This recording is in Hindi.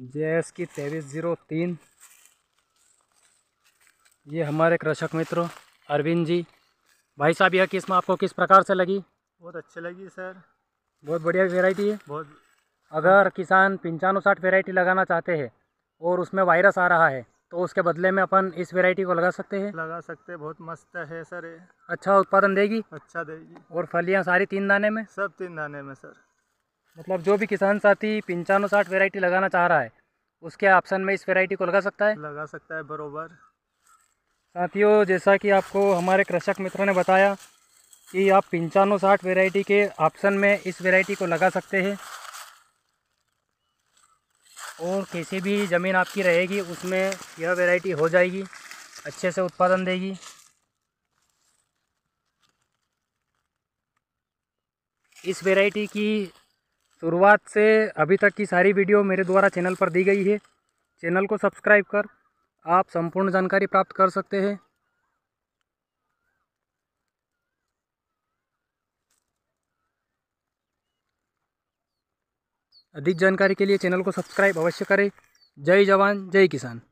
जे एस की तेईस जीरो तीन ये हमारे कृषक मित्र अरविंद जी भाई साहब यह किस्म आपको किस प्रकार से लगी बहुत अच्छी लगी सर बहुत बढ़िया वेराइटी है बहुत अगर किसान साठ वेराइटी लगाना चाहते हैं और उसमें वायरस आ रहा है तो उसके बदले में अपन इस वेरायटी को लगा सकते हैं लगा सकते हैं बहुत मस्त है सर अच्छा उत्पादन देगी अच्छा देगी और फलियाँ सारी तीन दाने में सब तीन दाने में सर मतलब जो भी किसान साथी पंचानवे साठ वेराइटी लगाना चाह रहा है उसके ऑप्शन में इस वेराइटी को लगा सकता है लगा सकता है बरोबर साथियों जैसा कि आपको हमारे कृषक मित्रों ने बताया कि आप पंचानवे साठ वेराइटी के ऑप्शन में इस वेराइटी को लगा सकते हैं और किसी भी ज़मीन आपकी रहेगी उसमें यह वेराइटी हो जाएगी अच्छे से उत्पादन देगी इस वेराइटी की शुरुआत से अभी तक की सारी वीडियो मेरे द्वारा चैनल पर दी गई है चैनल को सब्सक्राइब कर आप संपूर्ण जानकारी प्राप्त कर सकते हैं अधिक जानकारी के लिए चैनल को सब्सक्राइब अवश्य करें जय जवान जय किसान